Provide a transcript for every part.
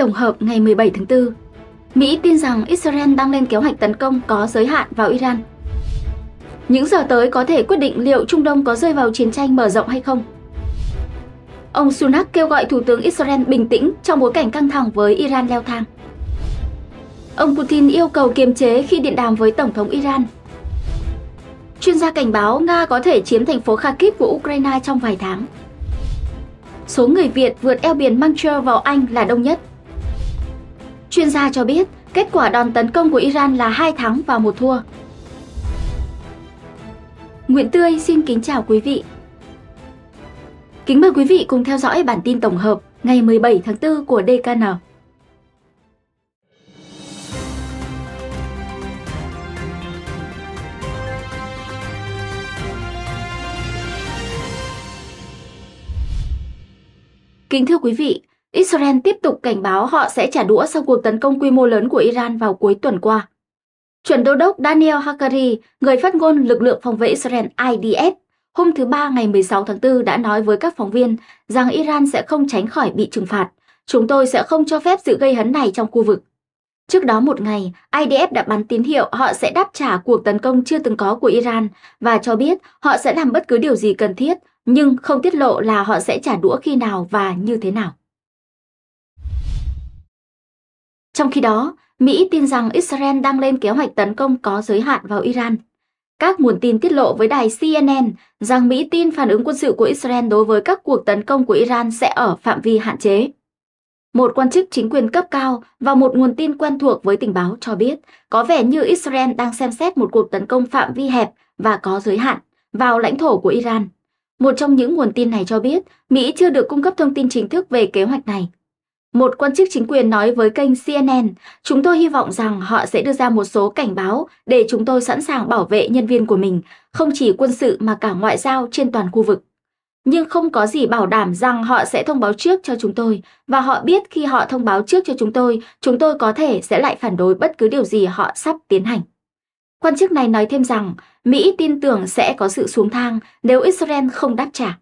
tổng hợp ngày 17 tháng 4. Mỹ tin rằng Israel đang lên kế hoạch tấn công có giới hạn vào Iran. Những giờ tới có thể quyết định liệu Trung Đông có rơi vào chiến tranh mở rộng hay không. Ông Sunak kêu gọi Thủ tướng Israel bình tĩnh trong bối cảnh căng thẳng với Iran leo thang. Ông Putin yêu cầu kiềm chế khi điện đàm với Tổng thống Iran. Chuyên gia cảnh báo Nga có thể chiếm thành phố Kharkiv của Ukraine trong vài tháng. Số người Việt vượt eo biển Manchester vào Anh là đông nhất. Chuyên gia cho biết kết quả đòn tấn công của Iran là hai thắng và một thua. Nguyễn Tươi xin kính chào quý vị. Kính mời quý vị cùng theo dõi bản tin tổng hợp ngày 17 tháng 4 của DKN. Kính thưa quý vị, Israel tiếp tục cảnh báo họ sẽ trả đũa sau cuộc tấn công quy mô lớn của Iran vào cuối tuần qua. Chuẩn đô đốc Daniel Hakari, người phát ngôn lực lượng phòng vệ Israel IDF, hôm thứ Ba ngày 16 tháng 4 đã nói với các phóng viên rằng Iran sẽ không tránh khỏi bị trừng phạt. Chúng tôi sẽ không cho phép sự gây hấn này trong khu vực. Trước đó một ngày, IDF đã bắn tín hiệu họ sẽ đáp trả cuộc tấn công chưa từng có của Iran và cho biết họ sẽ làm bất cứ điều gì cần thiết, nhưng không tiết lộ là họ sẽ trả đũa khi nào và như thế nào. Trong khi đó, Mỹ tin rằng Israel đang lên kế hoạch tấn công có giới hạn vào Iran. Các nguồn tin tiết lộ với đài CNN rằng Mỹ tin phản ứng quân sự của Israel đối với các cuộc tấn công của Iran sẽ ở phạm vi hạn chế. Một quan chức chính quyền cấp cao và một nguồn tin quen thuộc với tình báo cho biết có vẻ như Israel đang xem xét một cuộc tấn công phạm vi hẹp và có giới hạn vào lãnh thổ của Iran. Một trong những nguồn tin này cho biết Mỹ chưa được cung cấp thông tin chính thức về kế hoạch này. Một quan chức chính quyền nói với kênh CNN, chúng tôi hy vọng rằng họ sẽ đưa ra một số cảnh báo để chúng tôi sẵn sàng bảo vệ nhân viên của mình, không chỉ quân sự mà cả ngoại giao trên toàn khu vực. Nhưng không có gì bảo đảm rằng họ sẽ thông báo trước cho chúng tôi và họ biết khi họ thông báo trước cho chúng tôi, chúng tôi có thể sẽ lại phản đối bất cứ điều gì họ sắp tiến hành. Quan chức này nói thêm rằng Mỹ tin tưởng sẽ có sự xuống thang nếu Israel không đáp trả.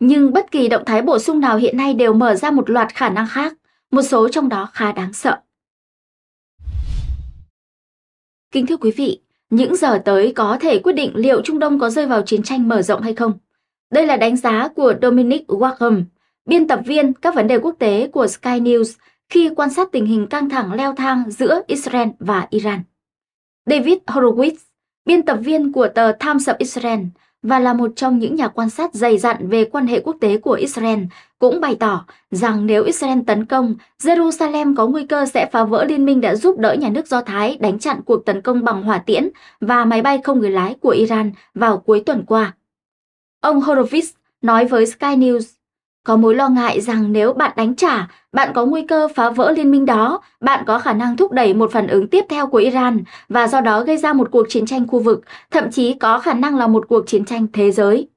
Nhưng bất kỳ động thái bổ sung nào hiện nay đều mở ra một loạt khả năng khác, một số trong đó khá đáng sợ. Kính thưa quý vị, những giờ tới có thể quyết định liệu Trung Đông có rơi vào chiến tranh mở rộng hay không. Đây là đánh giá của Dominic Wackham, biên tập viên các vấn đề quốc tế của Sky News khi quan sát tình hình căng thẳng leo thang giữa Israel và Iran. David Horowitz, biên tập viên của tờ Times of Israel, và là một trong những nhà quan sát dày dặn về quan hệ quốc tế của Israel, cũng bày tỏ rằng nếu Israel tấn công, Jerusalem có nguy cơ sẽ phá vỡ liên minh đã giúp đỡ nhà nước Do Thái đánh chặn cuộc tấn công bằng hỏa tiễn và máy bay không người lái của Iran vào cuối tuần qua. Ông Horowitz nói với Sky News, có mối lo ngại rằng nếu bạn đánh trả, bạn có nguy cơ phá vỡ liên minh đó, bạn có khả năng thúc đẩy một phản ứng tiếp theo của Iran và do đó gây ra một cuộc chiến tranh khu vực, thậm chí có khả năng là một cuộc chiến tranh thế giới.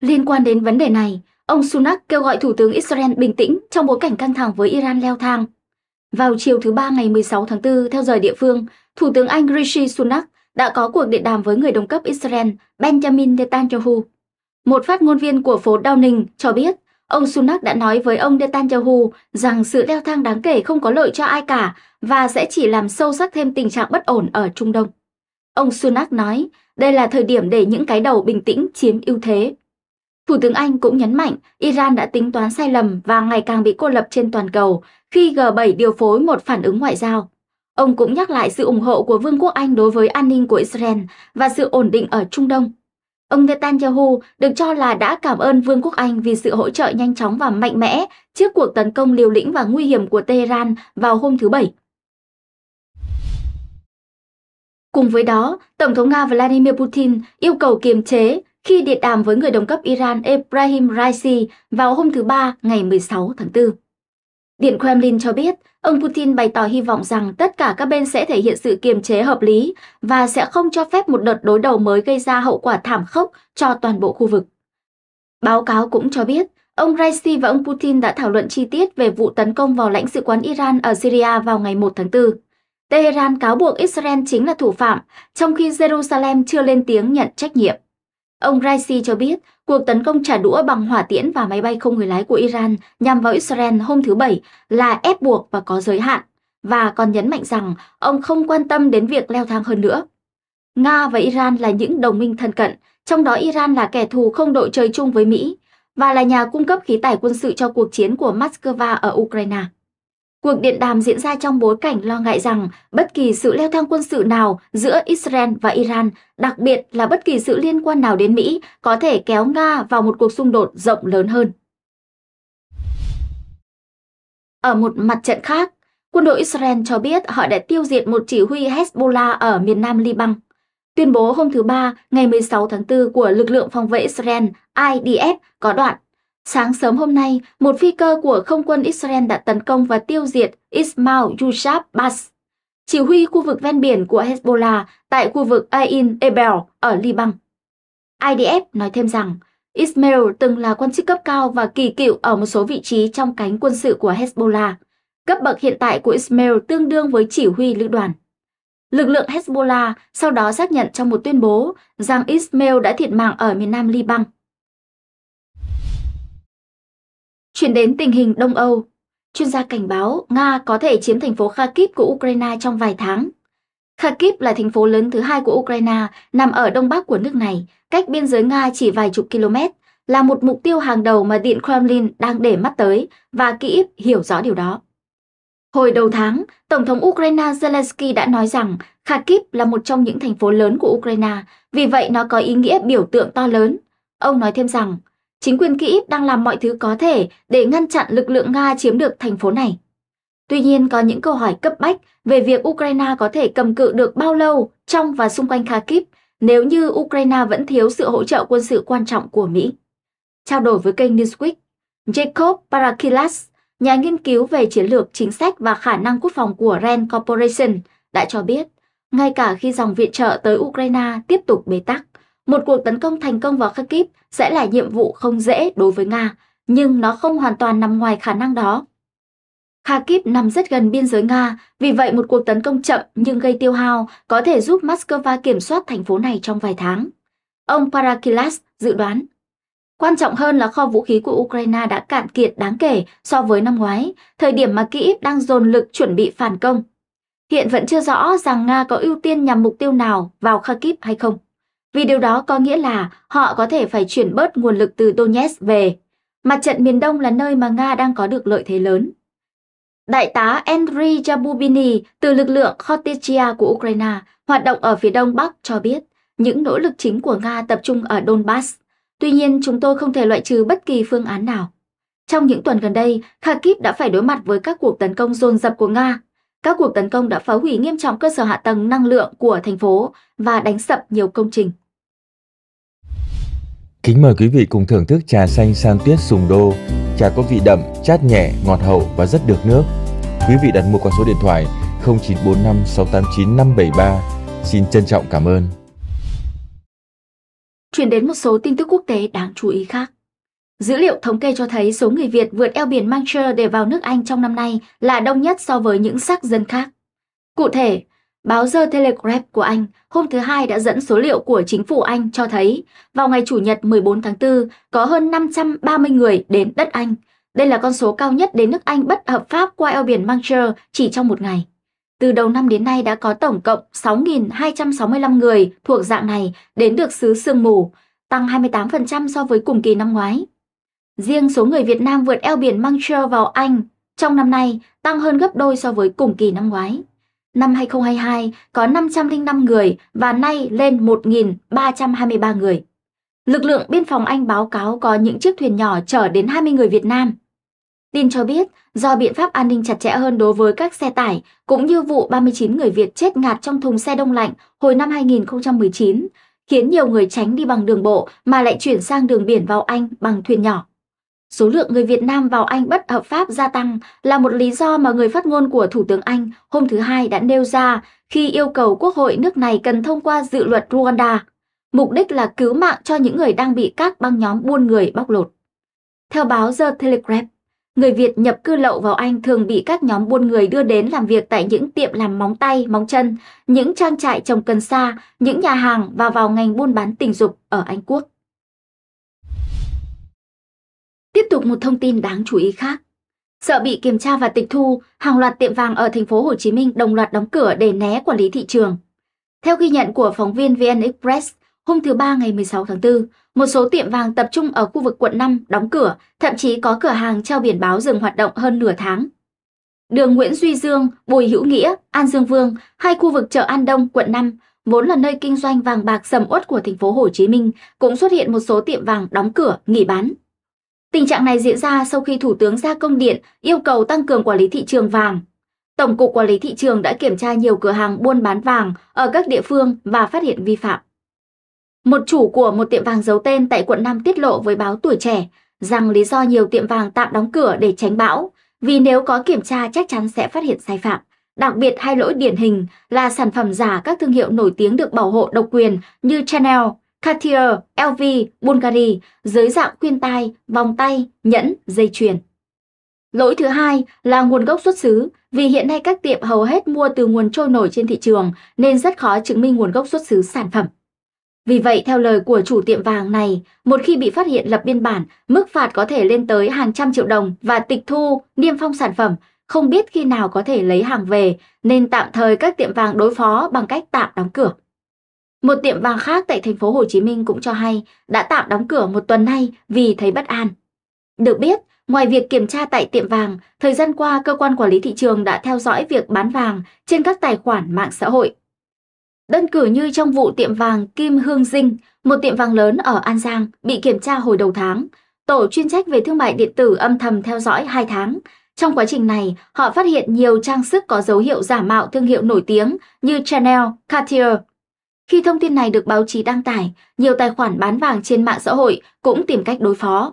Liên quan đến vấn đề này, ông Sunak kêu gọi Thủ tướng Israel bình tĩnh trong bối cảnh căng thẳng với Iran leo thang. Vào chiều thứ Ba ngày 16 tháng 4 theo giờ địa phương, Thủ tướng Anh Rishi Sunak đã có cuộc điện đàm với người đồng cấp Israel Benjamin Netanyahu một phát ngôn viên của phố Downing cho biết, ông Sunak đã nói với ông Netanyahu rằng sự leo thang đáng kể không có lợi cho ai cả và sẽ chỉ làm sâu sắc thêm tình trạng bất ổn ở Trung Đông. Ông Sunak nói, đây là thời điểm để những cái đầu bình tĩnh chiếm ưu thế. Thủ tướng Anh cũng nhấn mạnh Iran đã tính toán sai lầm và ngày càng bị cô lập trên toàn cầu khi G7 điều phối một phản ứng ngoại giao. Ông cũng nhắc lại sự ủng hộ của Vương quốc Anh đối với an ninh của Israel và sự ổn định ở Trung Đông. Ông Netanyahu được cho là đã cảm ơn Vương quốc Anh vì sự hỗ trợ nhanh chóng và mạnh mẽ trước cuộc tấn công liều lĩnh và nguy hiểm của Tehran vào hôm thứ Bảy. Cùng với đó, Tổng thống Nga Vladimir Putin yêu cầu kiềm chế khi điện đàm với người đồng cấp Iran Ebrahim Raisi vào hôm thứ Ba ngày 16 tháng 4. Điện Kremlin cho biết, ông Putin bày tỏ hy vọng rằng tất cả các bên sẽ thể hiện sự kiềm chế hợp lý và sẽ không cho phép một đợt đối đầu mới gây ra hậu quả thảm khốc cho toàn bộ khu vực. Báo cáo cũng cho biết, ông Raisi và ông Putin đã thảo luận chi tiết về vụ tấn công vào lãnh sự quán Iran ở Syria vào ngày 1 tháng 4. Tehran cáo buộc Israel chính là thủ phạm, trong khi Jerusalem chưa lên tiếng nhận trách nhiệm. Ông Raisi cho biết Cuộc tấn công trả đũa bằng hỏa tiễn và máy bay không người lái của Iran nhằm vào Israel hôm thứ Bảy là ép buộc và có giới hạn, và còn nhấn mạnh rằng ông không quan tâm đến việc leo thang hơn nữa. Nga và Iran là những đồng minh thân cận, trong đó Iran là kẻ thù không đội trời chung với Mỹ và là nhà cung cấp khí tải quân sự cho cuộc chiến của Moscow ở Ukraine. Cuộc điện đàm diễn ra trong bối cảnh lo ngại rằng bất kỳ sự leo thang quân sự nào giữa Israel và Iran, đặc biệt là bất kỳ sự liên quan nào đến Mỹ, có thể kéo Nga vào một cuộc xung đột rộng lớn hơn. Ở một mặt trận khác, quân đội Israel cho biết họ đã tiêu diệt một chỉ huy Hezbollah ở miền nam Liban. Tuyên bố hôm thứ Ba, ngày 16 tháng 4 của lực lượng phòng vệ Israel IDF có đoạn Sáng sớm hôm nay, một phi cơ của không quân Israel đã tấn công và tiêu diệt Ismail Yushab Bas, chỉ huy khu vực ven biển của Hezbollah tại khu vực Ain Ebel ở Liban. IDF nói thêm rằng, Ismail từng là quan chức cấp cao và kỳ cựu ở một số vị trí trong cánh quân sự của Hezbollah. Cấp bậc hiện tại của Ismail tương đương với chỉ huy lữ đoàn. Lực lượng Hezbollah sau đó xác nhận trong một tuyên bố rằng Ismail đã thiệt mạng ở miền nam Liban. Chuyển đến tình hình Đông Âu, chuyên gia cảnh báo Nga có thể chiếm thành phố Kharkiv của Ukraine trong vài tháng. Kharkiv là thành phố lớn thứ hai của Ukraine, nằm ở đông bắc của nước này, cách biên giới Nga chỉ vài chục km, là một mục tiêu hàng đầu mà Điện Kremlin đang để mắt tới và Kyiv hiểu rõ điều đó. Hồi đầu tháng, Tổng thống Ukraine Zelensky đã nói rằng Kharkiv là một trong những thành phố lớn của Ukraine, vì vậy nó có ý nghĩa biểu tượng to lớn. Ông nói thêm rằng chính quyền Kyiv đang làm mọi thứ có thể để ngăn chặn lực lượng Nga chiếm được thành phố này. Tuy nhiên có những câu hỏi cấp bách về việc Ukraine có thể cầm cự được bao lâu trong và xung quanh Kharkiv nếu như Ukraine vẫn thiếu sự hỗ trợ quân sự quan trọng của Mỹ. Trao đổi với kênh Newsweek, Jacob Parakilas, nhà nghiên cứu về chiến lược chính sách và khả năng quốc phòng của Rand Corporation, đã cho biết, ngay cả khi dòng viện trợ tới Ukraine tiếp tục bế tắc, một cuộc tấn công thành công vào Kharkiv sẽ là nhiệm vụ không dễ đối với Nga, nhưng nó không hoàn toàn nằm ngoài khả năng đó. Kharkiv nằm rất gần biên giới Nga, vì vậy một cuộc tấn công chậm nhưng gây tiêu hao có thể giúp Moscow kiểm soát thành phố này trong vài tháng. Ông Parakilas dự đoán. Quan trọng hơn là kho vũ khí của Ukraine đã cạn kiệt đáng kể so với năm ngoái, thời điểm mà Kyiv đang dồn lực chuẩn bị phản công. Hiện vẫn chưa rõ rằng Nga có ưu tiên nhằm mục tiêu nào vào Kharkiv hay không vì điều đó có nghĩa là họ có thể phải chuyển bớt nguồn lực từ Donetsk về. Mặt trận miền Đông là nơi mà Nga đang có được lợi thế lớn. Đại tá Andriy Jabubini từ lực lượng Khotichia của Ukraine hoạt động ở phía đông bắc cho biết những nỗ lực chính của Nga tập trung ở Donbass. Tuy nhiên, chúng tôi không thể loại trừ bất kỳ phương án nào. Trong những tuần gần đây, Kharkiv đã phải đối mặt với các cuộc tấn công dồn dập của Nga. Các cuộc tấn công đã phá hủy nghiêm trọng cơ sở hạ tầng năng lượng của thành phố và đánh sập nhiều công trình. Kính mời quý vị cùng thưởng thức trà xanh san tuyết sùng đô. Trà có vị đậm, chát nhẹ, ngọt hậu và rất được nước. Quý vị đặt mua qua số điện thoại 0945 689 573. Xin trân trọng cảm ơn. Chuyển đến một số tin tức quốc tế đáng chú ý khác. Dữ liệu thống kê cho thấy số người Việt vượt eo biển Manchester để vào nước Anh trong năm nay là đông nhất so với những sắc dân khác. Cụ thể, Báo The Telegraph của Anh hôm thứ Hai đã dẫn số liệu của chính phủ Anh cho thấy vào ngày Chủ nhật 14 tháng 4 có hơn 530 người đến đất Anh. Đây là con số cao nhất đến nước Anh bất hợp pháp qua eo biển Manchester chỉ trong một ngày. Từ đầu năm đến nay đã có tổng cộng 6.265 người thuộc dạng này đến được xứ Sương Mù, tăng 28% so với cùng kỳ năm ngoái. Riêng số người Việt Nam vượt eo biển Manchester vào Anh trong năm nay tăng hơn gấp đôi so với cùng kỳ năm ngoái. Năm 2022 có 505 người và nay lên 1.323 người. Lực lượng biên phòng Anh báo cáo có những chiếc thuyền nhỏ chở đến 20 người Việt Nam. Tin cho biết, do biện pháp an ninh chặt chẽ hơn đối với các xe tải, cũng như vụ 39 người Việt chết ngạt trong thùng xe đông lạnh hồi năm 2019, khiến nhiều người tránh đi bằng đường bộ mà lại chuyển sang đường biển vào Anh bằng thuyền nhỏ. Số lượng người Việt Nam vào Anh bất hợp pháp gia tăng là một lý do mà người phát ngôn của Thủ tướng Anh hôm thứ Hai đã nêu ra khi yêu cầu Quốc hội nước này cần thông qua dự luật Rwanda, mục đích là cứu mạng cho những người đang bị các băng nhóm buôn người bóc lột. Theo báo The Telegraph, người Việt nhập cư lậu vào Anh thường bị các nhóm buôn người đưa đến làm việc tại những tiệm làm móng tay, móng chân, những trang trại trồng cần sa, những nhà hàng và vào ngành buôn bán tình dục ở Anh Quốc. Tiếp tục một thông tin đáng chú ý khác. Sợ bị kiểm tra và tịch thu, hàng loạt tiệm vàng ở thành phố Hồ Chí Minh đồng loạt đóng cửa để né quản lý thị trường. Theo ghi nhận của phóng viên VN Express, hôm thứ Ba ngày 16 tháng 4, một số tiệm vàng tập trung ở khu vực quận 5 đóng cửa, thậm chí có cửa hàng treo biển báo dừng hoạt động hơn nửa tháng. Đường Nguyễn Duy Dương, Bùi Hữu Nghĩa, An Dương Vương, hai khu vực chợ An Đông, quận 5, vốn là nơi kinh doanh vàng bạc sầm uất của thành phố Hồ Chí Minh, cũng xuất hiện một số tiệm vàng đóng cửa, nghỉ bán. Tình trạng này diễn ra sau khi Thủ tướng ra công điện yêu cầu tăng cường quản lý thị trường vàng. Tổng cục Quản lý thị trường đã kiểm tra nhiều cửa hàng buôn bán vàng ở các địa phương và phát hiện vi phạm. Một chủ của một tiệm vàng giấu tên tại quận 5 tiết lộ với báo Tuổi Trẻ rằng lý do nhiều tiệm vàng tạm đóng cửa để tránh bão, vì nếu có kiểm tra chắc chắn sẽ phát hiện sai phạm. Đặc biệt hai lỗi điển hình là sản phẩm giả các thương hiệu nổi tiếng được bảo hộ độc quyền như Chanel, Cartier, LV, Bulgari dưới dạng khuyên tai, vòng tay, nhẫn, dây chuyền. Lỗi thứ hai là nguồn gốc xuất xứ, vì hiện nay các tiệm hầu hết mua từ nguồn trôi nổi trên thị trường nên rất khó chứng minh nguồn gốc xuất xứ sản phẩm. Vì vậy, theo lời của chủ tiệm vàng này, một khi bị phát hiện lập biên bản, mức phạt có thể lên tới hàng trăm triệu đồng và tịch thu, niêm phong sản phẩm, không biết khi nào có thể lấy hàng về, nên tạm thời các tiệm vàng đối phó bằng cách tạm đóng cửa. Một tiệm vàng khác tại thành phố Hồ Chí Minh cũng cho hay đã tạm đóng cửa một tuần nay vì thấy bất an. Được biết, ngoài việc kiểm tra tại tiệm vàng, thời gian qua cơ quan quản lý thị trường đã theo dõi việc bán vàng trên các tài khoản mạng xã hội. Đơn cử như trong vụ tiệm vàng Kim Hương Dinh, một tiệm vàng lớn ở An Giang bị kiểm tra hồi đầu tháng. Tổ chuyên trách về thương mại điện tử âm thầm theo dõi 2 tháng. Trong quá trình này, họ phát hiện nhiều trang sức có dấu hiệu giả mạo thương hiệu nổi tiếng như Chanel, Cartier, khi thông tin này được báo chí đăng tải, nhiều tài khoản bán vàng trên mạng xã hội cũng tìm cách đối phó.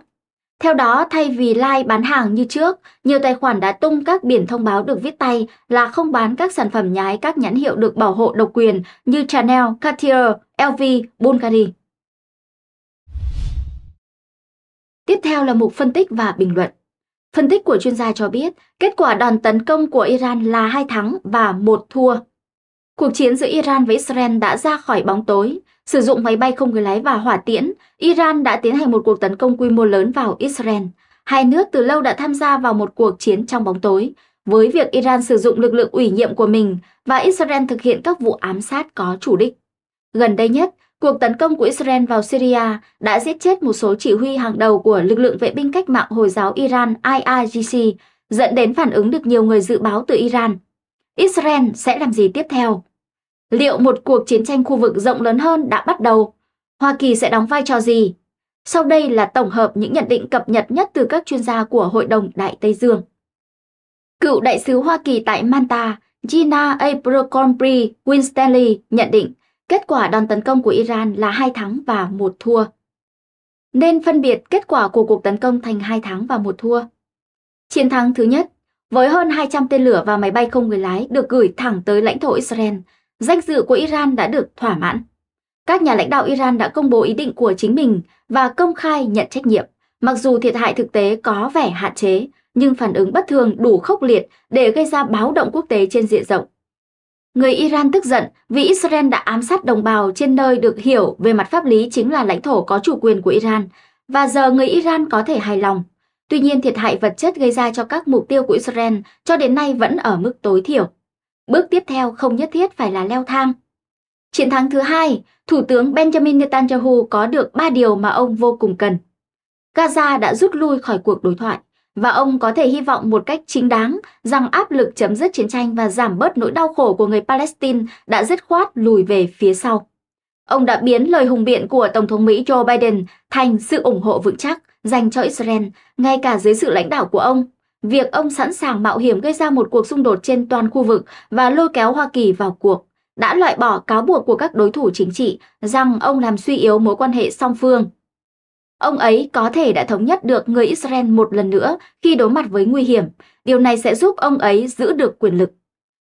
Theo đó, thay vì like bán hàng như trước, nhiều tài khoản đã tung các biển thông báo được viết tay là không bán các sản phẩm nhái các nhãn hiệu được bảo hộ độc quyền như Chanel, Cartier, LV, Bulgari. Tiếp theo là mục phân tích và bình luận. Phân tích của chuyên gia cho biết, kết quả đòn tấn công của Iran là hai thắng và một thua Cuộc chiến giữa Iran với Israel đã ra khỏi bóng tối. Sử dụng máy bay không người lái và hỏa tiễn, Iran đã tiến hành một cuộc tấn công quy mô lớn vào Israel. Hai nước từ lâu đã tham gia vào một cuộc chiến trong bóng tối, với việc Iran sử dụng lực lượng ủy nhiệm của mình và Israel thực hiện các vụ ám sát có chủ đích. Gần đây nhất, cuộc tấn công của Israel vào Syria đã giết chết một số chỉ huy hàng đầu của lực lượng vệ binh cách mạng Hồi giáo Iran IRGC, dẫn đến phản ứng được nhiều người dự báo từ Iran Israel sẽ làm gì tiếp theo? Liệu một cuộc chiến tranh khu vực rộng lớn hơn đã bắt đầu? Hoa Kỳ sẽ đóng vai trò gì? Sau đây là tổng hợp những nhận định cập nhật nhất từ các chuyên gia của Hội đồng Đại Tây Dương. Cựu đại sứ Hoa Kỳ tại Manta, Gina Abercrombie Winstanley nhận định kết quả đòn tấn công của Iran là hai thắng và một thua. Nên phân biệt kết quả của cuộc tấn công thành hai thắng và một thua. Chiến thắng thứ nhất với hơn 200 tên lửa và máy bay không người lái được gửi thẳng tới lãnh thổ Israel, danh dự của Iran đã được thỏa mãn. Các nhà lãnh đạo Iran đã công bố ý định của chính mình và công khai nhận trách nhiệm. Mặc dù thiệt hại thực tế có vẻ hạn chế, nhưng phản ứng bất thường đủ khốc liệt để gây ra báo động quốc tế trên diện rộng. Người Iran tức giận vì Israel đã ám sát đồng bào trên nơi được hiểu về mặt pháp lý chính là lãnh thổ có chủ quyền của Iran, và giờ người Iran có thể hài lòng Tuy nhiên thiệt hại vật chất gây ra cho các mục tiêu của Israel cho đến nay vẫn ở mức tối thiểu. Bước tiếp theo không nhất thiết phải là leo thang. Chiến thắng thứ hai, Thủ tướng Benjamin Netanyahu có được 3 điều mà ông vô cùng cần. Gaza đã rút lui khỏi cuộc đối thoại và ông có thể hy vọng một cách chính đáng rằng áp lực chấm dứt chiến tranh và giảm bớt nỗi đau khổ của người Palestine đã dứt khoát lùi về phía sau. Ông đã biến lời hùng biện của Tổng thống Mỹ Joe Biden thành sự ủng hộ vững chắc – dành cho Israel, ngay cả dưới sự lãnh đạo của ông. Việc ông sẵn sàng mạo hiểm gây ra một cuộc xung đột trên toàn khu vực và lôi kéo Hoa Kỳ vào cuộc đã loại bỏ cáo buộc của các đối thủ chính trị rằng ông làm suy yếu mối quan hệ song phương. Ông ấy có thể đã thống nhất được người Israel một lần nữa khi đối mặt với nguy hiểm. Điều này sẽ giúp ông ấy giữ được quyền lực.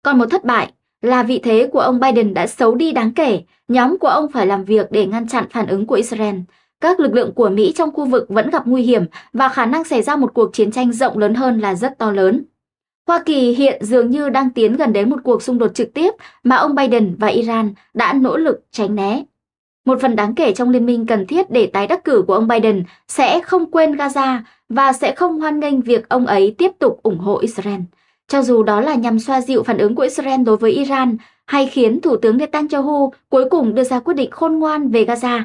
Còn một thất bại là vị thế của ông Biden đã xấu đi đáng kể. Nhóm của ông phải làm việc để ngăn chặn phản ứng của Israel các lực lượng của Mỹ trong khu vực vẫn gặp nguy hiểm và khả năng xảy ra một cuộc chiến tranh rộng lớn hơn là rất to lớn. Hoa Kỳ hiện dường như đang tiến gần đến một cuộc xung đột trực tiếp mà ông Biden và Iran đã nỗ lực tránh né. Một phần đáng kể trong liên minh cần thiết để tái đắc cử của ông Biden sẽ không quên Gaza và sẽ không hoan nghênh việc ông ấy tiếp tục ủng hộ Israel. Cho dù đó là nhằm xoa dịu phản ứng của Israel đối với Iran hay khiến Thủ tướng Netanyahu cuối cùng đưa ra quyết định khôn ngoan về Gaza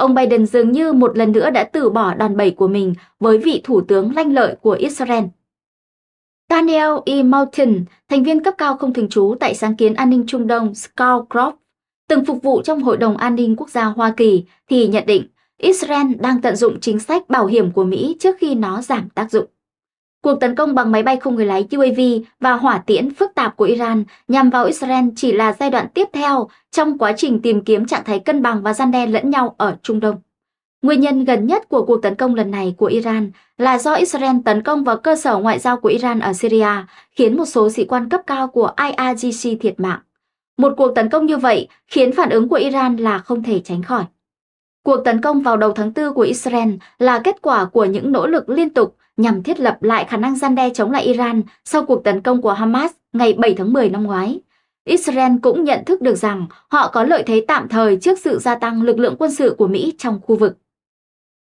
Ông Biden dường như một lần nữa đã từ bỏ đòn bẩy của mình với vị thủ tướng lanh lợi của Israel. Daniel E. Mountain, thành viên cấp cao không thường trú tại sáng kiến an ninh Trung Đông Scowcroft, từng phục vụ trong Hội đồng An ninh Quốc gia Hoa Kỳ, thì nhận định Israel đang tận dụng chính sách bảo hiểm của Mỹ trước khi nó giảm tác dụng. Cuộc tấn công bằng máy bay không người lái UAV và hỏa tiễn phức tạp của Iran nhằm vào Israel chỉ là giai đoạn tiếp theo trong quá trình tìm kiếm trạng thái cân bằng và gian đe lẫn nhau ở Trung Đông. Nguyên nhân gần nhất của cuộc tấn công lần này của Iran là do Israel tấn công vào cơ sở ngoại giao của Iran ở Syria, khiến một số sĩ quan cấp cao của IRGC thiệt mạng. Một cuộc tấn công như vậy khiến phản ứng của Iran là không thể tránh khỏi. Cuộc tấn công vào đầu tháng 4 của Israel là kết quả của những nỗ lực liên tục nhằm thiết lập lại khả năng gian đe chống lại Iran sau cuộc tấn công của Hamas ngày 7 tháng 10 năm ngoái. Israel cũng nhận thức được rằng họ có lợi thế tạm thời trước sự gia tăng lực lượng quân sự của Mỹ trong khu vực.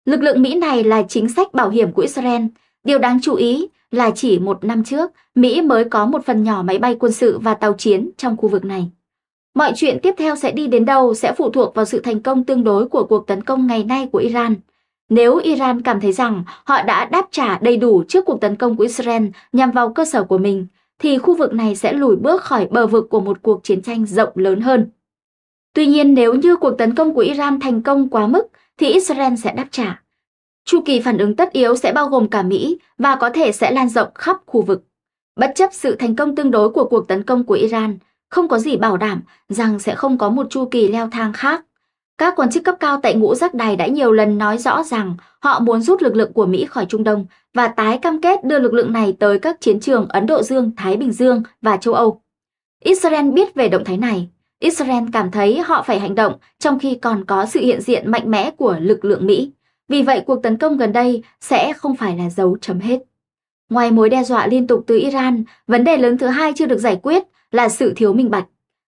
Lực lượng Mỹ này là chính sách bảo hiểm của Israel. Điều đáng chú ý là chỉ một năm trước, Mỹ mới có một phần nhỏ máy bay quân sự và tàu chiến trong khu vực này. Mọi chuyện tiếp theo sẽ đi đến đâu sẽ phụ thuộc vào sự thành công tương đối của cuộc tấn công ngày nay của Iran – nếu Iran cảm thấy rằng họ đã đáp trả đầy đủ trước cuộc tấn công của Israel nhằm vào cơ sở của mình, thì khu vực này sẽ lùi bước khỏi bờ vực của một cuộc chiến tranh rộng lớn hơn. Tuy nhiên, nếu như cuộc tấn công của Iran thành công quá mức, thì Israel sẽ đáp trả. Chu kỳ phản ứng tất yếu sẽ bao gồm cả Mỹ và có thể sẽ lan rộng khắp khu vực. Bất chấp sự thành công tương đối của cuộc tấn công của Iran, không có gì bảo đảm rằng sẽ không có một chu kỳ leo thang khác các quan chức cấp cao tại ngũ giác đài đã nhiều lần nói rõ rằng họ muốn rút lực lượng của Mỹ khỏi Trung Đông và tái cam kết đưa lực lượng này tới các chiến trường Ấn Độ Dương, Thái Bình Dương và châu Âu. Israel biết về động thái này. Israel cảm thấy họ phải hành động trong khi còn có sự hiện diện mạnh mẽ của lực lượng Mỹ. Vì vậy, cuộc tấn công gần đây sẽ không phải là dấu chấm hết. Ngoài mối đe dọa liên tục từ Iran, vấn đề lớn thứ hai chưa được giải quyết là sự thiếu minh bạch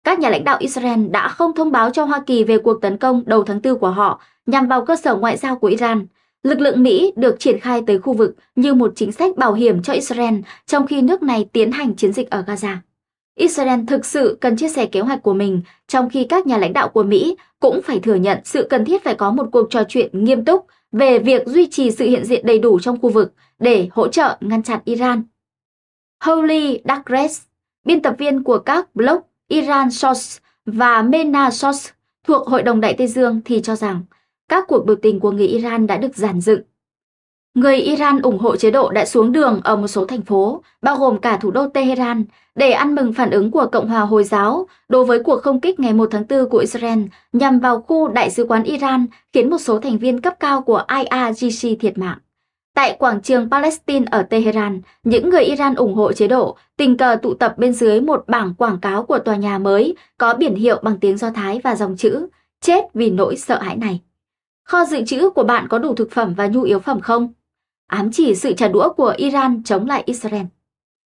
các nhà lãnh đạo Israel đã không thông báo cho Hoa Kỳ về cuộc tấn công đầu tháng 4 của họ nhằm vào cơ sở ngoại giao của Iran. Lực lượng Mỹ được triển khai tới khu vực như một chính sách bảo hiểm cho Israel trong khi nước này tiến hành chiến dịch ở Gaza. Israel thực sự cần chia sẻ kế hoạch của mình, trong khi các nhà lãnh đạo của Mỹ cũng phải thừa nhận sự cần thiết phải có một cuộc trò chuyện nghiêm túc về việc duy trì sự hiện diện đầy đủ trong khu vực để hỗ trợ ngăn chặn Iran. Holly Douglas, biên tập viên của các blog Iran Shots và Mena Shots thuộc Hội đồng Đại Tây Dương thì cho rằng các cuộc biểu tình của người Iran đã được giàn dựng. Người Iran ủng hộ chế độ đã xuống đường ở một số thành phố, bao gồm cả thủ đô Tehran, để ăn mừng phản ứng của Cộng hòa Hồi giáo đối với cuộc không kích ngày 1 tháng 4 của Israel nhằm vào khu đại sứ quán Iran khiến một số thành viên cấp cao của IRGC thiệt mạng. Tại quảng trường Palestine ở Tehran, những người Iran ủng hộ chế độ tình cờ tụ tập bên dưới một bảng quảng cáo của tòa nhà mới có biển hiệu bằng tiếng Do Thái và dòng chữ Chết vì nỗi sợ hãi này. Kho dự trữ của bạn có đủ thực phẩm và nhu yếu phẩm không? Ám chỉ sự trả đũa của Iran chống lại Israel.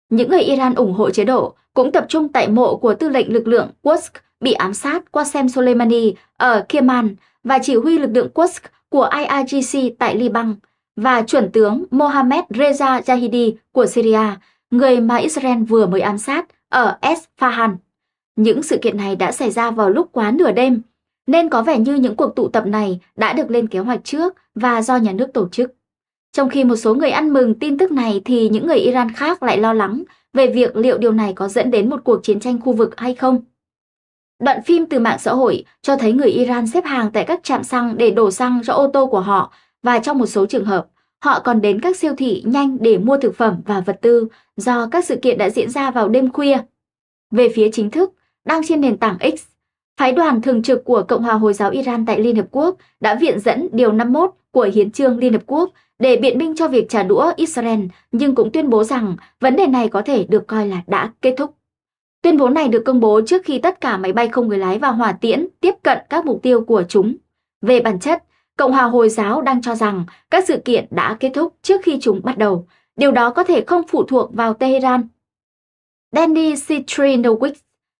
Những người Iran ủng hộ chế độ cũng tập trung tại mộ của tư lệnh lực lượng Quds bị ám sát Qasem Soleimani ở Kerman và chỉ huy lực lượng Quds của IRGC tại Liban, và chuẩn tướng Mohammed Reza Jahidi của Syria, người mà Israel vừa mới ám sát ở Esfahan. Những sự kiện này đã xảy ra vào lúc quá nửa đêm, nên có vẻ như những cuộc tụ tập này đã được lên kế hoạch trước và do nhà nước tổ chức. Trong khi một số người ăn mừng tin tức này thì những người Iran khác lại lo lắng về việc liệu điều này có dẫn đến một cuộc chiến tranh khu vực hay không. Đoạn phim từ mạng xã hội cho thấy người Iran xếp hàng tại các trạm xăng để đổ xăng cho ô tô của họ và trong một số trường hợp, họ còn đến các siêu thị nhanh để mua thực phẩm và vật tư do các sự kiện đã diễn ra vào đêm khuya. Về phía chính thức, đang trên nền tảng X, phái đoàn thường trực của Cộng hòa Hồi giáo Iran tại Liên Hợp Quốc đã viện dẫn Điều 51 của Hiến trương Liên Hợp Quốc để biện minh cho việc trả đũa Israel, nhưng cũng tuyên bố rằng vấn đề này có thể được coi là đã kết thúc. Tuyên bố này được công bố trước khi tất cả máy bay không người lái và hỏa tiễn tiếp cận các mục tiêu của chúng. Về bản chất, Cộng hòa Hồi giáo đang cho rằng các sự kiện đã kết thúc trước khi chúng bắt đầu, điều đó có thể không phụ thuộc vào Tehran. Danny Citrinowicz,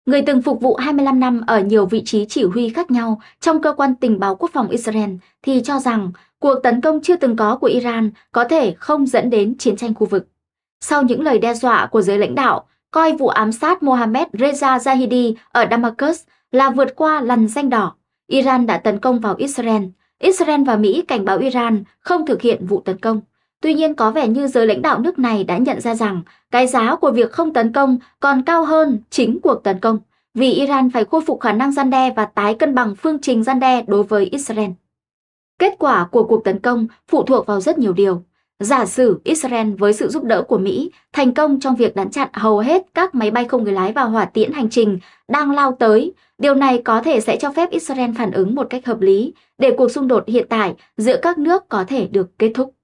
người từng phục vụ 25 năm ở nhiều vị trí chỉ huy khác nhau trong cơ quan tình báo quốc phòng Israel, thì cho rằng cuộc tấn công chưa từng có của Iran có thể không dẫn đến chiến tranh khu vực. Sau những lời đe dọa của giới lãnh đạo, coi vụ ám sát Mohammed Reza Zahidi ở Damascus là vượt qua lằn danh đỏ, Iran đã tấn công vào Israel – Israel và Mỹ cảnh báo Iran không thực hiện vụ tấn công. Tuy nhiên có vẻ như giới lãnh đạo nước này đã nhận ra rằng cái giá của việc không tấn công còn cao hơn chính cuộc tấn công, vì Iran phải khôi phục khả năng gian đe và tái cân bằng phương trình gian đe đối với Israel. Kết quả của cuộc tấn công phụ thuộc vào rất nhiều điều. Giả sử Israel với sự giúp đỡ của Mỹ thành công trong việc đánh chặn hầu hết các máy bay không người lái và hỏa tiễn hành trình đang lao tới Điều này có thể sẽ cho phép Israel phản ứng một cách hợp lý để cuộc xung đột hiện tại giữa các nước có thể được kết thúc.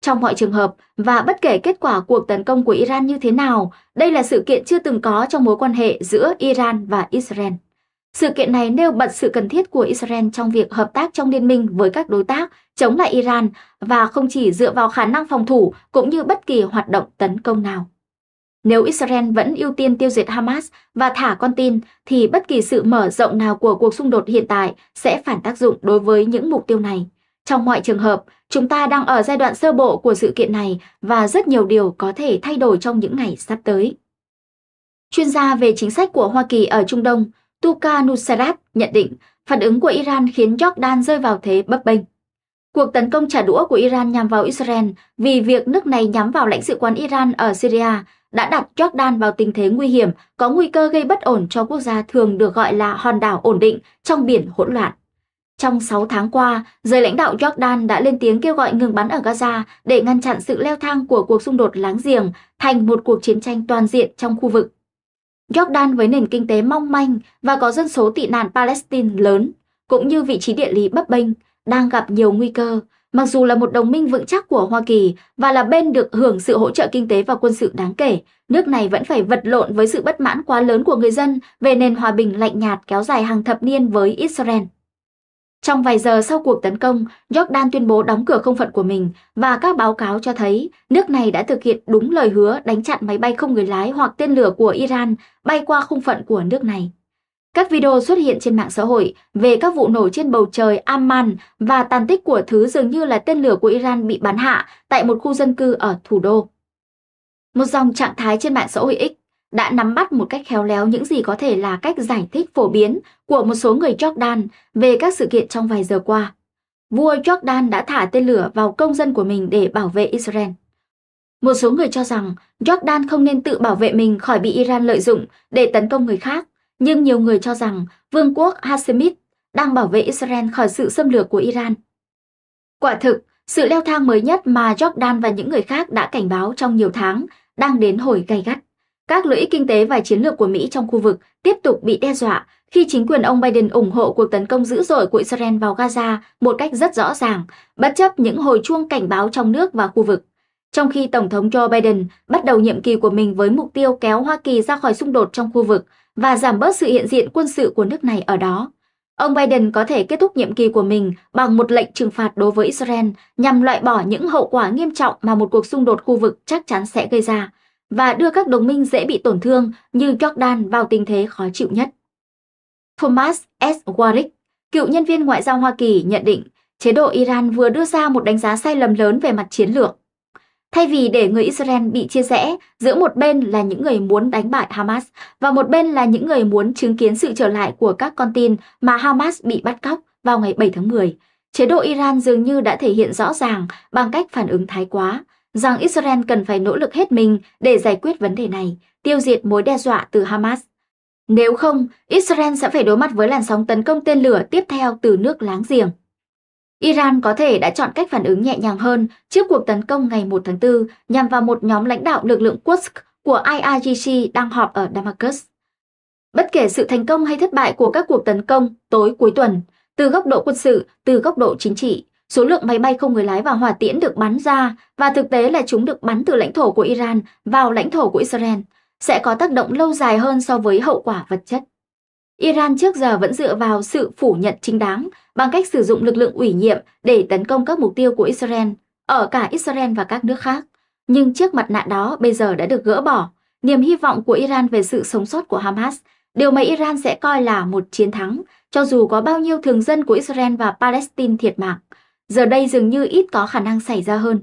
Trong mọi trường hợp và bất kể kết quả cuộc tấn công của Iran như thế nào, đây là sự kiện chưa từng có trong mối quan hệ giữa Iran và Israel. Sự kiện này nêu bật sự cần thiết của Israel trong việc hợp tác trong liên minh với các đối tác chống lại Iran và không chỉ dựa vào khả năng phòng thủ cũng như bất kỳ hoạt động tấn công nào. Nếu Israel vẫn ưu tiên tiêu diệt Hamas và thả con tin, thì bất kỳ sự mở rộng nào của cuộc xung đột hiện tại sẽ phản tác dụng đối với những mục tiêu này. Trong mọi trường hợp, chúng ta đang ở giai đoạn sơ bộ của sự kiện này và rất nhiều điều có thể thay đổi trong những ngày sắp tới. Chuyên gia về chính sách của Hoa Kỳ ở Trung Đông, Tuka Nusarat nhận định phản ứng của Iran khiến Jordan rơi vào thế bấp bênh. Cuộc tấn công trả đũa của Iran nhằm vào Israel vì việc nước này nhắm vào lãnh sự quán Iran ở Syria đã đặt Jordan vào tình thế nguy hiểm, có nguy cơ gây bất ổn cho quốc gia thường được gọi là hòn đảo ổn định trong biển hỗn loạn. Trong 6 tháng qua, giới lãnh đạo Jordan đã lên tiếng kêu gọi ngừng bắn ở Gaza để ngăn chặn sự leo thang của cuộc xung đột láng giềng thành một cuộc chiến tranh toàn diện trong khu vực. Jordan với nền kinh tế mong manh và có dân số tị nạn Palestine lớn, cũng như vị trí địa lý bấp bênh, đang gặp nhiều nguy cơ, Mặc dù là một đồng minh vững chắc của Hoa Kỳ và là bên được hưởng sự hỗ trợ kinh tế và quân sự đáng kể, nước này vẫn phải vật lộn với sự bất mãn quá lớn của người dân về nền hòa bình lạnh nhạt kéo dài hàng thập niên với Israel. Trong vài giờ sau cuộc tấn công, Jordan tuyên bố đóng cửa không phận của mình và các báo cáo cho thấy nước này đã thực hiện đúng lời hứa đánh chặn máy bay không người lái hoặc tên lửa của Iran bay qua không phận của nước này. Các video xuất hiện trên mạng xã hội về các vụ nổ trên bầu trời Amman và tàn tích của thứ dường như là tên lửa của Iran bị bắn hạ tại một khu dân cư ở thủ đô. Một dòng trạng thái trên mạng xã hội X đã nắm bắt một cách khéo léo những gì có thể là cách giải thích phổ biến của một số người Jordan về các sự kiện trong vài giờ qua. Vua Jordan đã thả tên lửa vào công dân của mình để bảo vệ Israel. Một số người cho rằng Jordan không nên tự bảo vệ mình khỏi bị Iran lợi dụng để tấn công người khác nhưng nhiều người cho rằng Vương quốc Hashemite đang bảo vệ Israel khỏi sự xâm lược của Iran. Quả thực, sự leo thang mới nhất mà Jordan và những người khác đã cảnh báo trong nhiều tháng đang đến hồi gay gắt. Các lợi ích kinh tế và chiến lược của Mỹ trong khu vực tiếp tục bị đe dọa khi chính quyền ông Biden ủng hộ cuộc tấn công dữ dội của Israel vào Gaza một cách rất rõ ràng, bất chấp những hồi chuông cảnh báo trong nước và khu vực. Trong khi Tổng thống Joe Biden bắt đầu nhiệm kỳ của mình với mục tiêu kéo Hoa Kỳ ra khỏi xung đột trong khu vực, và giảm bớt sự hiện diện quân sự của nước này ở đó. Ông Biden có thể kết thúc nhiệm kỳ của mình bằng một lệnh trừng phạt đối với Israel nhằm loại bỏ những hậu quả nghiêm trọng mà một cuộc xung đột khu vực chắc chắn sẽ gây ra và đưa các đồng minh dễ bị tổn thương như Jordan vào tình thế khó chịu nhất. Thomas S. Warwick, cựu nhân viên ngoại giao Hoa Kỳ nhận định chế độ Iran vừa đưa ra một đánh giá sai lầm lớn về mặt chiến lược Thay vì để người Israel bị chia rẽ, giữa một bên là những người muốn đánh bại Hamas và một bên là những người muốn chứng kiến sự trở lại của các con tin mà Hamas bị bắt cóc vào ngày 7 tháng 10, chế độ Iran dường như đã thể hiện rõ ràng bằng cách phản ứng thái quá rằng Israel cần phải nỗ lực hết mình để giải quyết vấn đề này, tiêu diệt mối đe dọa từ Hamas. Nếu không, Israel sẽ phải đối mặt với làn sóng tấn công tên lửa tiếp theo từ nước láng giềng. Iran có thể đã chọn cách phản ứng nhẹ nhàng hơn trước cuộc tấn công ngày 1 tháng 4 nhằm vào một nhóm lãnh đạo lực lượng Quds của IRGC đang họp ở Damascus. Bất kể sự thành công hay thất bại của các cuộc tấn công tối cuối tuần, từ góc độ quân sự, từ góc độ chính trị, số lượng máy bay không người lái và hỏa tiễn được bắn ra và thực tế là chúng được bắn từ lãnh thổ của Iran vào lãnh thổ của Israel sẽ có tác động lâu dài hơn so với hậu quả vật chất. Iran trước giờ vẫn dựa vào sự phủ nhận chính đáng bằng cách sử dụng lực lượng ủy nhiệm để tấn công các mục tiêu của Israel ở cả Israel và các nước khác. Nhưng chiếc mặt nạ đó bây giờ đã được gỡ bỏ. Niềm hy vọng của Iran về sự sống sót của Hamas, điều mà Iran sẽ coi là một chiến thắng, cho dù có bao nhiêu thường dân của Israel và Palestine thiệt mạng, giờ đây dường như ít có khả năng xảy ra hơn.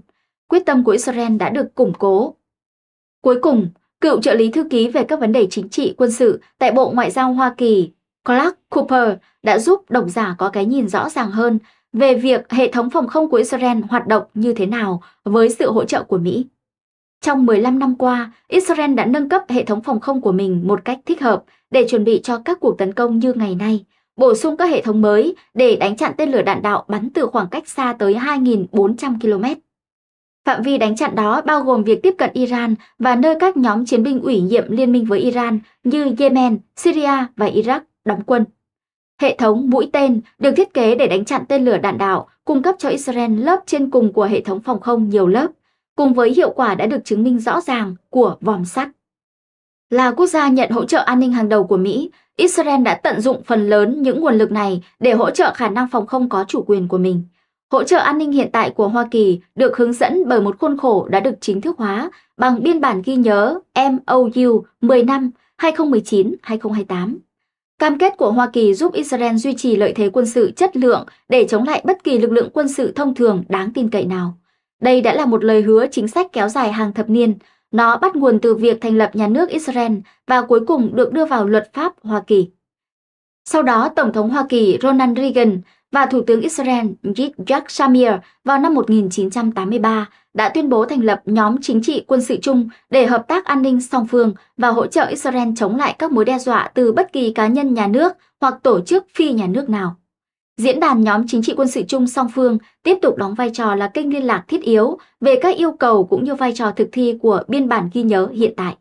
Quyết tâm của Israel đã được củng cố. Cuối cùng, cựu trợ lý thư ký về các vấn đề chính trị quân sự tại Bộ Ngoại giao Hoa Kỳ, Clark Cooper đã giúp độc giả có cái nhìn rõ ràng hơn về việc hệ thống phòng không của Israel hoạt động như thế nào với sự hỗ trợ của Mỹ. Trong 15 năm qua, Israel đã nâng cấp hệ thống phòng không của mình một cách thích hợp để chuẩn bị cho các cuộc tấn công như ngày nay, bổ sung các hệ thống mới để đánh chặn tên lửa đạn đạo bắn từ khoảng cách xa tới 2.400 km. Phạm vi đánh chặn đó bao gồm việc tiếp cận Iran và nơi các nhóm chiến binh ủy nhiệm liên minh với Iran như Yemen, Syria và Iraq đóng quân. Hệ thống mũi tên được thiết kế để đánh chặn tên lửa đạn đạo, cung cấp cho Israel lớp trên cùng của hệ thống phòng không nhiều lớp, cùng với hiệu quả đã được chứng minh rõ ràng của vòm sắt. Là quốc gia nhận hỗ trợ an ninh hàng đầu của Mỹ, Israel đã tận dụng phần lớn những nguồn lực này để hỗ trợ khả năng phòng không có chủ quyền của mình – Hỗ trợ an ninh hiện tại của Hoa Kỳ được hướng dẫn bởi một khuôn khổ đã được chính thức hóa bằng biên bản ghi nhớ MOU 10 năm 2019-2028. Cam kết của Hoa Kỳ giúp Israel duy trì lợi thế quân sự chất lượng để chống lại bất kỳ lực lượng quân sự thông thường đáng tin cậy nào. Đây đã là một lời hứa chính sách kéo dài hàng thập niên. Nó bắt nguồn từ việc thành lập nhà nước Israel và cuối cùng được đưa vào luật pháp Hoa Kỳ. Sau đó, Tổng thống Hoa Kỳ Ronald Reagan và Thủ tướng Israel Yitzhak Shamir vào năm 1983 đã tuyên bố thành lập nhóm chính trị quân sự chung để hợp tác an ninh song phương và hỗ trợ Israel chống lại các mối đe dọa từ bất kỳ cá nhân nhà nước hoặc tổ chức phi nhà nước nào. Diễn đàn nhóm chính trị quân sự chung song phương tiếp tục đóng vai trò là kênh liên lạc thiết yếu về các yêu cầu cũng như vai trò thực thi của biên bản ghi nhớ hiện tại.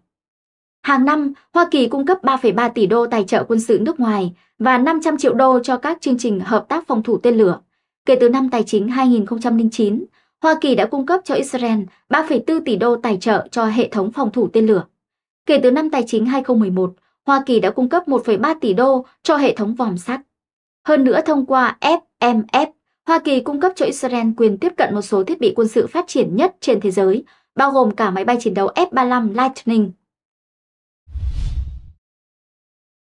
Hàng năm, Hoa Kỳ cung cấp 3,3 tỷ đô tài trợ quân sự nước ngoài và 500 triệu đô cho các chương trình hợp tác phòng thủ tên lửa. Kể từ năm tài chính 2009, Hoa Kỳ đã cung cấp cho Israel 3,4 tỷ đô tài trợ cho hệ thống phòng thủ tên lửa. Kể từ năm tài chính 2011, Hoa Kỳ đã cung cấp 1,3 tỷ đô cho hệ thống vòm sắt. Hơn nữa thông qua FMF, Hoa Kỳ cung cấp cho Israel quyền tiếp cận một số thiết bị quân sự phát triển nhất trên thế giới, bao gồm cả máy bay chiến đấu F-35 Lightning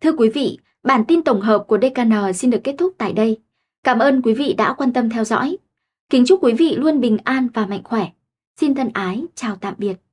Thưa quý vị, bản tin tổng hợp của Decano xin được kết thúc tại đây. Cảm ơn quý vị đã quan tâm theo dõi. Kính chúc quý vị luôn bình an và mạnh khỏe. Xin thân ái, chào tạm biệt.